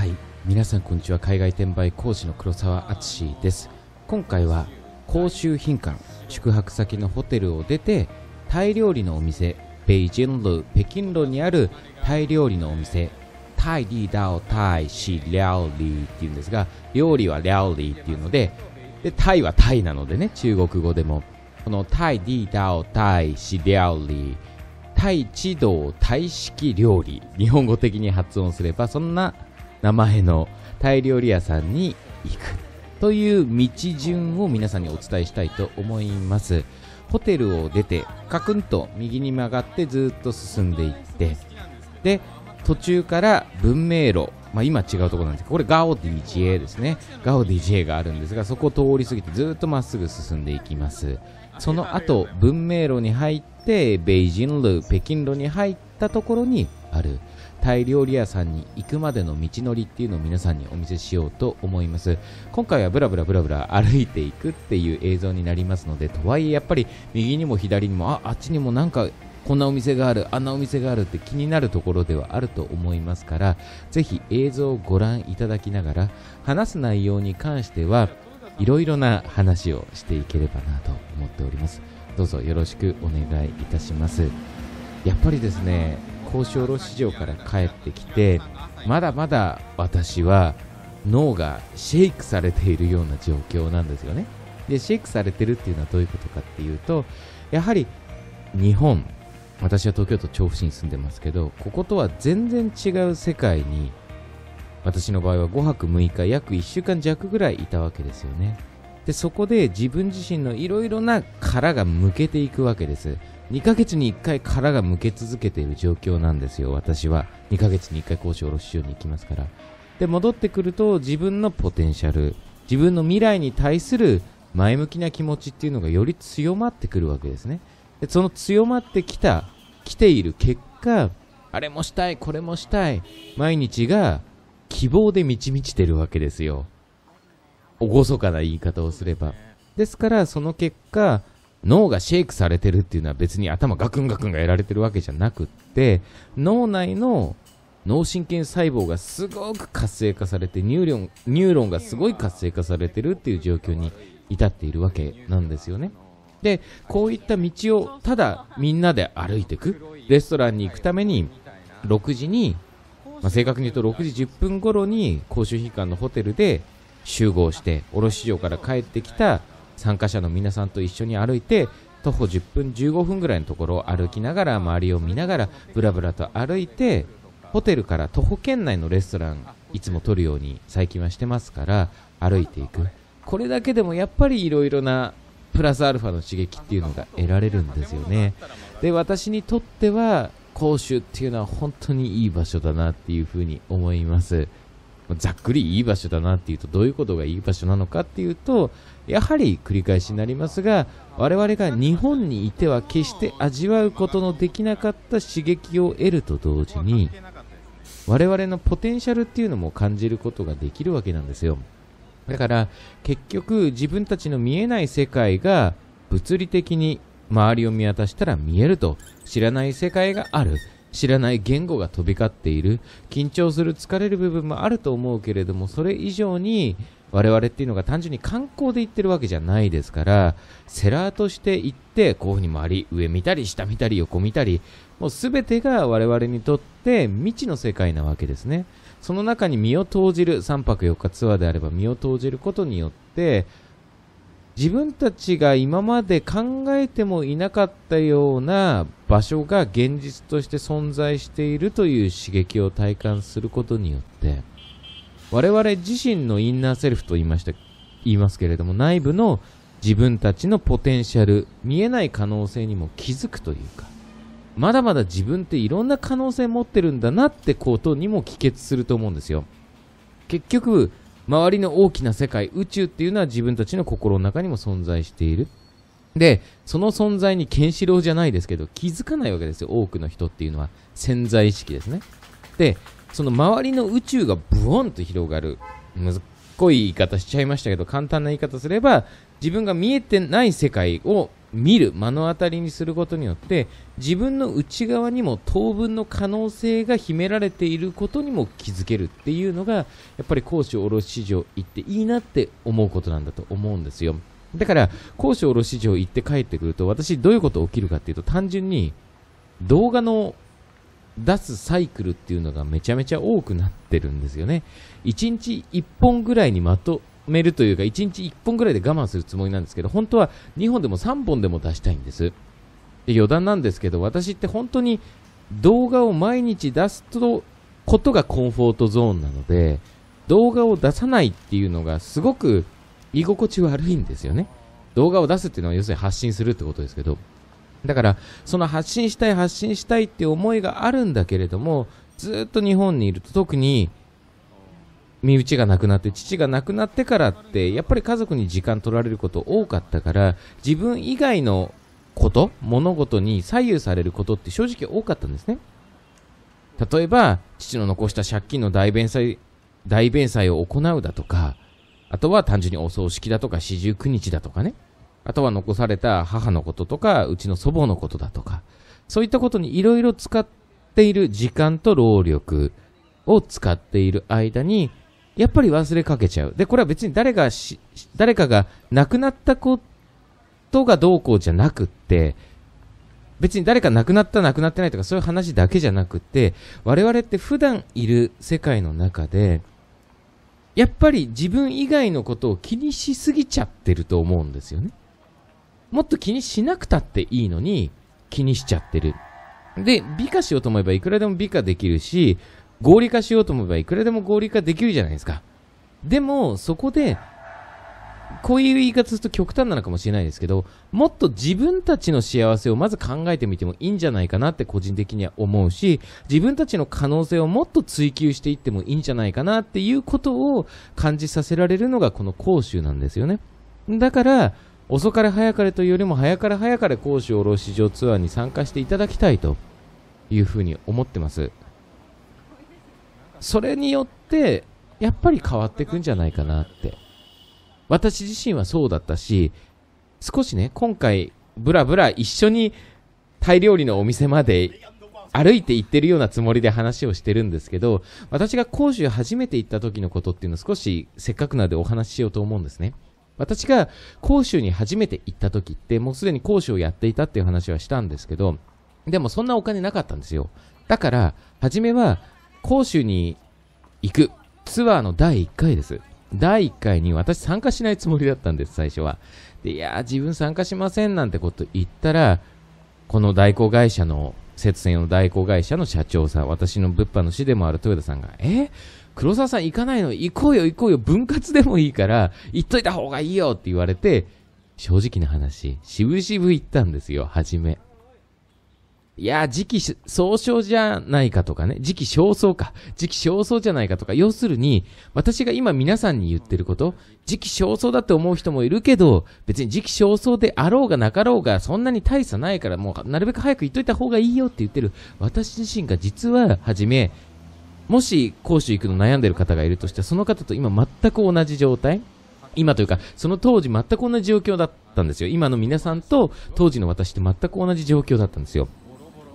はい皆さんこんにちは海外転売講師の黒澤敦です今回は公衆品館宿泊先のホテルを出てタイ料理のお店北京路北京路にあるタイ料理のお店タイリーダオタイシリャオリーっていうんですが料理はリャオリーっていうのででタイはタイなのでね中国語でもこのタイリーダオタイシリャオリータイ地道タイ式料理日本語的に発音すればそんな名前のタイ料理屋さんに行くという道順を皆さんにお伝えしたいと思いますホテルを出てカクンと右に曲がってずっと進んでいってで途中から文明路、まあ、今違うところなんですけどこれガオディエですねガオディ j があるんですがそこを通り過ぎてずっとまっすぐ進んでいきますその後文明路に入ってベイジン路北京路に入ったところにあるタイ料理屋さんに行くまでの道のりっていうのを皆さんにお見せしようと思います今回はブラブラブラブラ歩いていくっていう映像になりますのでとはいえやっぱり右にも左にもああっちにもなんかこんなお店があるあんなお店があるって気になるところではあると思いますからぜひ映像をご覧いただきながら話す内容に関してはいろいろな話をしていければなと思っておりますどうぞよろしくお願いいたしますやっぱりですね高子卸市場から帰ってきてまだまだ私は脳がシェイクされているような状況なんですよねでシェイクされてるっていうのはどういうことかっていうとやはり日本私は東京都調布市に住んでますけどこことは全然違う世界に私の場合は5泊6日約1週間弱ぐらいいたわけですよねでそこで自分自身のいろいろな殻が向けていくわけです2ヶ月に1回殻がむけ続けている状況なんですよ、私は。2ヶ月に1回講師ろしに行きますから。で、戻ってくると自分のポテンシャル、自分の未来に対する前向きな気持ちっていうのがより強まってくるわけですね。でその強まってきた、来ている結果、あれもしたい、これもしたい、毎日が希望で満ち満ちてるわけですよ。厳かな言い方をすれば。ですから、その結果、脳がシェイクされてるっていうのは別に頭ガクンガクンがやられてるわけじゃなくって脳内の脳神経細胞がすごく活性化されてニューロンニューロンがすごい活性化されてるっていう状況に至っているわけなんですよねでこういった道をただみんなで歩いていくレストランに行くために6時に、まあ、正確に言うと6時10分頃に公衆機関のホテルで集合して卸市場から帰ってきた参加者の皆さんと一緒に歩いて徒歩10分15分ぐらいのところを歩きながら周りを見ながらぶらぶらと歩いてホテルから徒歩圏内のレストランいつも取るように最近はしてますから歩いていくこれだけでもやっぱりいろいろなプラスアルファの刺激っていうのが得られるんですよねで私にとっては甲州っていうのは本当にいい場所だなっていうふうに思いますざっくりいい場所だなっていうとどういうことがいい場所なのかっていうとやはり繰り返しになりますが我々が日本にいては決して味わうことのできなかった刺激を得ると同時に我々のポテンシャルっていうのも感じることができるわけなんですよだから結局自分たちの見えない世界が物理的に周りを見渡したら見えると知らない世界がある知らない言語が飛び交っている緊張する疲れる部分もあると思うけれどもそれ以上に我々っていうのが単純に観光で行ってるわけじゃないですからセラーとして行ってこういうふうに回り上見たり下見たり横見たりもう全てが我々にとって未知の世界なわけですねその中に身を投じる3泊4日ツアーであれば身を投じることによって自分たちが今まで考えてもいなかったような場所が現実として存在しているという刺激を体感することによって我々自身のインナーセルフと言いました言いますけれども内部の自分たちのポテンシャル見えない可能性にも気づくというかまだまだ自分っていろんな可能性持ってるんだなってことにも帰結すると思うんですよ結局周りの大きな世界、宇宙っていうのは自分たちの心の中にも存在している。で、その存在にケンシロウじゃないですけど、気づかないわけですよ、多くの人っていうのは。潜在意識ですね。で、その周りの宇宙がブオンと広がる。むずっこい言い方しちゃいましたけど、簡単な言い方すれば、自分が見えてない世界を見る、目の当たりにすることによって自分の内側にも当分の可能性が秘められていることにも気づけるっていうのがやっぱり高知卸市場行っていいなって思うことなんだと思うんですよだから講師卸市場行って帰ってくると私どういうこと起きるかっていうと単純に動画の出すサイクルっていうのがめちゃめちゃ多くなってるんですよね1日1本ぐらいにまとめるというか、1日1本ぐらいで我慢するつもりなんですけど、本当は2本でも3本でも出したいんです。で余談なんですけど、私って本当に動画を毎日出すとことがコンフォートゾーンなので、動画を出さないっていうのがすごく居心地悪いんですよね。動画を出すっていうのは要するに発信するってことですけど、だから、その発信したい、発信したいって思いがあるんだけれども、ずっと日本にいると特に身内が亡くなって、父が亡くなってからって、やっぱり家族に時間取られること多かったから、自分以外のこと、物事に左右されることって正直多かったんですね。例えば、父の残した借金の大弁済、大弁済を行うだとか、あとは単純にお葬式だとか、四十九日だとかね。あとは残された母のこととか、うちの祖母のことだとか、そういったことにいろいろ使っている時間と労力を使っている間に、やっぱり忘れかけちゃう。で、これは別に誰がし、誰かが亡くなったことがどうこうじゃなくって、別に誰か亡くなった亡くなってないとかそういう話だけじゃなくて、我々って普段いる世界の中で、やっぱり自分以外のことを気にしすぎちゃってると思うんですよね。もっと気にしなくたっていいのに気にしちゃってる。で、美化しようと思えばいくらでも美化できるし、合理化しようと思えばいくらでも合理化できるじゃないですか。でも、そこで、こういう言い方すると極端なのかもしれないですけど、もっと自分たちの幸せをまず考えてみてもいいんじゃないかなって個人的には思うし、自分たちの可能性をもっと追求していってもいいんじゃないかなっていうことを感じさせられるのがこの講習なんですよね。だから、遅かれ早かれというよりも早かれ早かれ講習卸市場ツアーに参加していただきたいというふうに思ってます。それによって、やっぱり変わっていくんじゃないかなって。私自身はそうだったし、少しね、今回、ブラブラ一緒にタイ料理のお店まで歩いて行ってるようなつもりで話をしてるんですけど、私が講州初めて行った時のことっていうのを少しせっかくなのでお話ししようと思うんですね。私が講州に初めて行った時って、もうすでに講州をやっていたっていう話はしたんですけど、でもそんなお金なかったんですよ。だから、初めは杭州に行くツアーの第1回です。第1回に私参加しないつもりだったんです、最初は。でいやー、自分参加しませんなんてこと言ったら、この代行会社の、節電の代行会社の社長さん、私の物販の師でもある豊田さんが、え黒沢さん行かないの行こうよ行こうよ、分割でもいいから、行っといた方がいいよって言われて、正直な話、渋々行ったんですよ、初め。いや、時期総称じゃないかとかね、時期尚早か、時期尚早じゃないかとか、要するに、私が今皆さんに言ってること、時期尚早だって思う人もいるけど、別に時期尚早であろうがなかろうが、そんなに大差ないから、もうなるべく早く言っといた方がいいよって言ってる、私自身が実は、はじめ、もし、講習行くの悩んでる方がいるとしたら、その方と今全く同じ状態今というか、その当時全く同じ状況だったんですよ。今の皆さんと当時の私って全く同じ状況だったんですよ。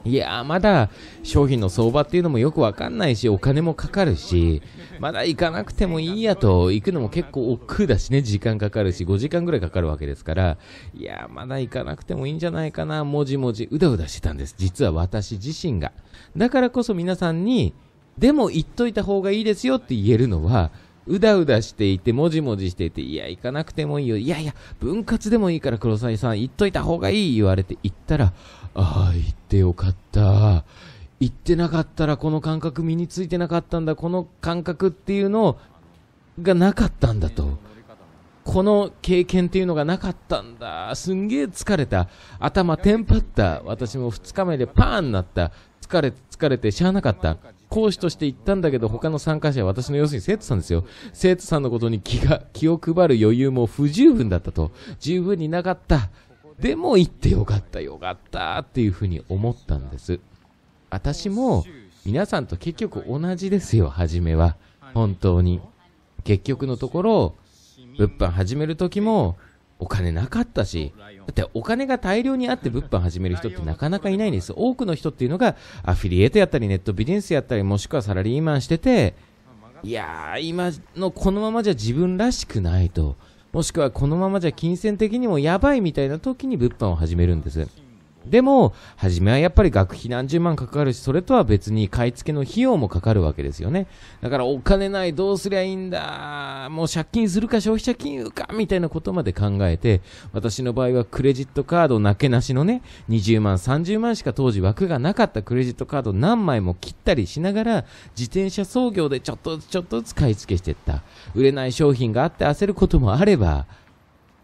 いやまだ商品の相場っていうのもよくわかんないし、お金もかかるし、まだ行かなくてもいいやと、行くのも結構億劫だしね、時間かかるし、5時間ぐらいかかるわけですから、いやまだ行かなくてもいいんじゃないかな、もじもじ、うだうだしてたんです。実は私自身が。だからこそ皆さんに、でも言っといた方がいいですよって言えるのは、うだうだしていて、もじもじしていて、いや、行かなくてもいいよ。いやいや、分割でもいいから黒沢さん、行っといた方がいい言われて行ったら、ああ、行ってよかった。行ってなかったらこの感覚身についてなかったんだ。この感覚っていうのがなかったんだと。この経験っていうのがなかったんだ。すんげえ疲れた。頭テンパった。私も2日目でパーンなった。疲れて疲れてしゃあなかった。講師として行ったんだけど、他の参加者は私の要するに生徒さんですよ。生徒さんのことに気が、気を配る余裕も不十分だったと。十分になかった。でも行ってよかった、よかったっていうふうに思ったんです。私も皆さんと結局同じですよ、初めは。本当に。結局のところ、物販始める時も、お金なかったし、だってお金が大量にあって物販始める人ってなかなかいないんです。多くの人っていうのがアフィリエイトやったりネットビジネスやったりもしくはサラリーマンしてて、いやー、今のこのままじゃ自分らしくないと、もしくはこのままじゃ金銭的にもやばいみたいな時に物販を始めるんです。でも、初めはやっぱり学費何十万かかるし、それとは別に買い付けの費用もかかるわけですよね。だからお金ない、どうすりゃいいんだ、もう借金するか消費者金融か、みたいなことまで考えて、私の場合はクレジットカードなけなしのね、20万、30万しか当時枠がなかったクレジットカード何枚も切ったりしながら、自転車操業でちょっとずつちょっとずつ買い付けしていった。売れない商品があって焦ることもあれば、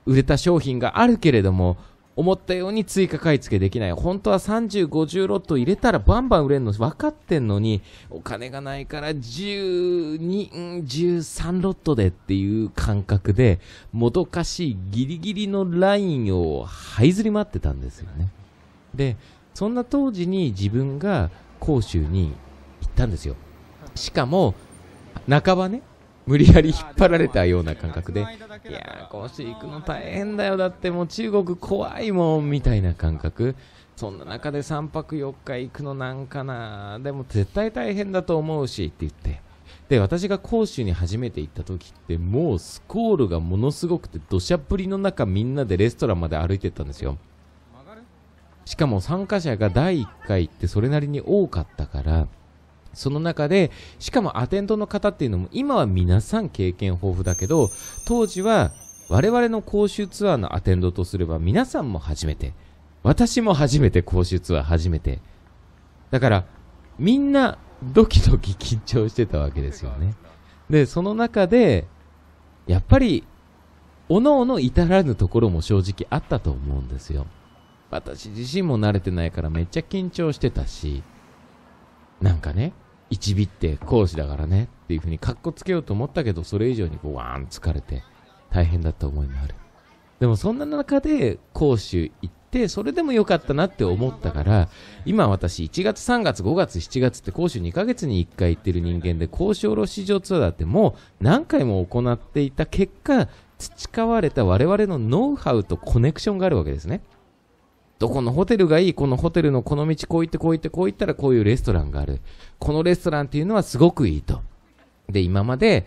売れた商品があるけれども、思ったように追加買い付けできない。本当は30、50ロット入れたらバンバン売れるの分かってんのに、お金がないから12、13ロットでっていう感覚で、もどかしいギリギリのラインを這いずり回ってたんですよね。で、そんな当時に自分が甲州に行ったんですよ。しかも、半ばね、無理やり引っ張られたような感覚で、いやー、今週行くの大変だよ、だってもう中国怖いもん、みたいな感覚。そんな中で3泊4日行くのなんかな、でも絶対大変だと思うし、って言って。で、私が杭州に初めて行った時って、もうスコールがものすごくて、土砂降りの中みんなでレストランまで歩いてったんですよ。しかも参加者が第1回ってそれなりに多かったから、その中で、しかもアテンドの方っていうのも、今は皆さん経験豊富だけど、当時は我々の講習ツアーのアテンドとすれば、皆さんも初めて、私も初めて講習ツアー初めて。だから、みんなドキドキ緊張してたわけですよね。で、その中で、やっぱり、おのおの至らぬところも正直あったと思うんですよ。私自身も慣れてないからめっちゃ緊張してたし、なんかね、1ビって講師だからねっていう風にかっこつけようと思ったけど、それ以上にこうワーン疲れて大変だった思いもある。でもそんな中で講習行って、それでも良かったなって思ったから、今私1月3月5月7月って講習2ヶ月に1回行ってる人間で、講師卸市場ツアーだってもう何回も行っていた結果、培われた我々のノウハウとコネクションがあるわけですね。どこのホテルがいいこのホテルのこの道こう行ってこう行ってこう行ったらこういうレストランがある。このレストランっていうのはすごくいいと。で、今まで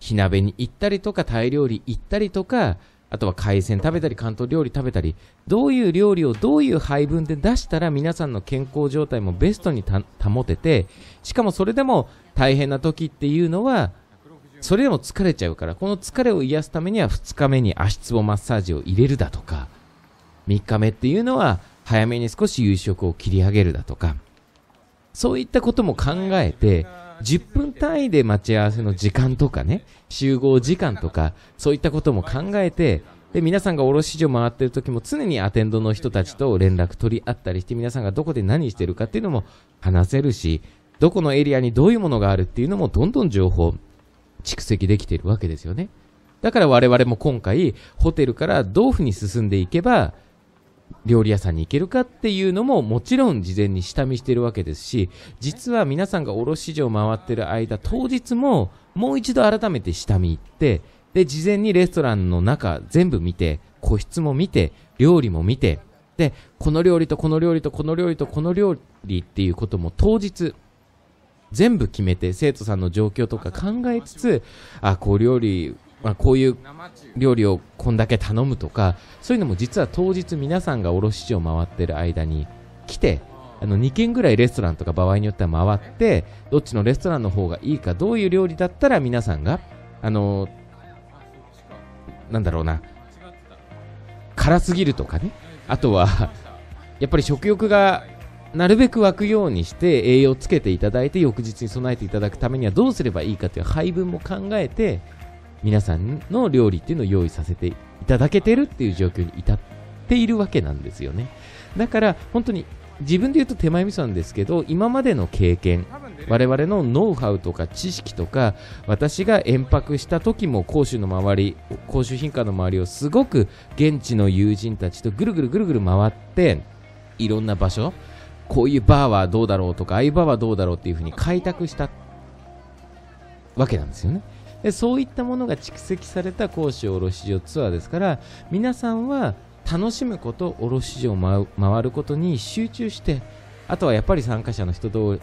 火鍋に行ったりとか、タイ料理行ったりとか、あとは海鮮食べたり、関東料理食べたり、どういう料理をどういう配分で出したら皆さんの健康状態もベストに保てて、しかもそれでも大変な時っていうのは、それでも疲れちゃうから、この疲れを癒すためには2日目に足つぼマッサージを入れるだとか、3日目っていうのは早めに少し夕食を切り上げるだとか、そういったことも考えて、10分単位で待ち合わせの時間とかね、集合時間とか、そういったことも考えて、で、皆さんが卸所回ってる時も常にアテンドの人たちと連絡取り合ったりして、皆さんがどこで何してるかっていうのも話せるし、どこのエリアにどういうものがあるっていうのもどんどん情報、蓄積できているわけですよね。だから我々も今回、ホテルからどういうふうに進んでいけば、料理屋さんに行けるかっていうのももちろん事前に下見してるわけですし、実は皆さんが卸市場回ってる間、当日ももう一度改めて下見行って、で、事前にレストランの中全部見て、個室も見て、料理も見て、で、この料理とこの料理とこの料理とこの料理っていうことも当日、全部決めて生徒さんの状況とか考えつつ、あ、こう料理まあ、こういう料理をこんだけ頼むとかそういうのも実は当日皆さんが卸市場回ってる間に来てあの2軒ぐらいレストランとか場合によっては回ってどっちのレストランの方がいいかどういう料理だったら皆さんがあのなんだろうな辛すぎるとかねあとはやっぱり食欲がなるべく湧くようにして栄養をつけていただいて翌日に備えていただくためにはどうすればいいかという配分も考えて皆さんの料理っていうのを用意させていただけてるっていう状況に至っているわけなんですよね。だから本当に自分で言うと手前味噌なんですけど、今までの経験、我々のノウハウとか知識とか、私が遠泊した時も甲州の周り、甲州品館の周りをすごく現地の友人たちとぐるぐるぐるぐる回って、いろんな場所、こういうバーはどうだろうとか、ああいうバーはどうだろうっていう風に開拓したわけなんですよね。でそういったものが蓄積された甲州卸場ツアーですから皆さんは楽しむこと卸場を回ることに集中してあとはやっぱり参加者の人同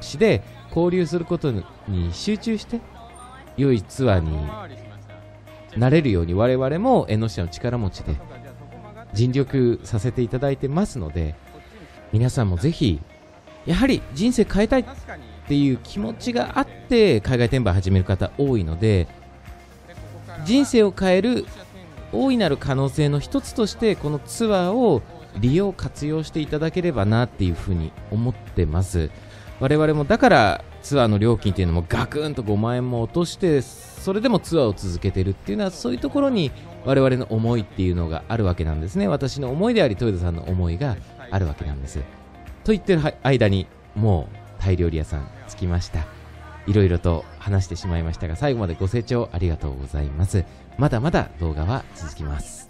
士で交流することに集中して良いツアーになれるように我々も江ノ島の力持ちで尽力させていただいてますので皆さんもぜひやはり人生変えたいっていう気持ちがあっって海外転売始める方多いので人生を変える大いなる可能性の一つとしてこのツアーを利用活用していただければなっていうふうに思ってます我々もだからツアーの料金っていうのもガクンと5万円も落としてそれでもツアーを続けてるっていうのはそういうところに我々の思いっていうのがあるわけなんですね私の思いであり豊田さんの思いがあるわけなんですと言ってる間にもうタイ料理屋さん着きましたいろいろと話してしまいましたが、最後までご清聴ありがとうございます。まだまだ動画は続きます。